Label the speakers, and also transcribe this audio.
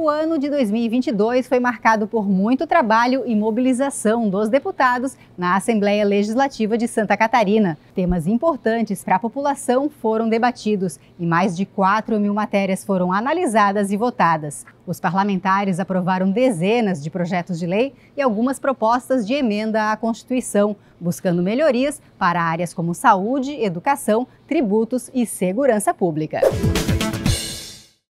Speaker 1: O ano de 2022 foi marcado por muito trabalho e mobilização dos deputados na Assembleia Legislativa de Santa Catarina. Temas importantes para a população foram debatidos e mais de 4 mil matérias foram analisadas e votadas. Os parlamentares aprovaram dezenas de projetos de lei e algumas propostas de emenda à Constituição, buscando melhorias para áreas como saúde, educação, tributos e segurança pública.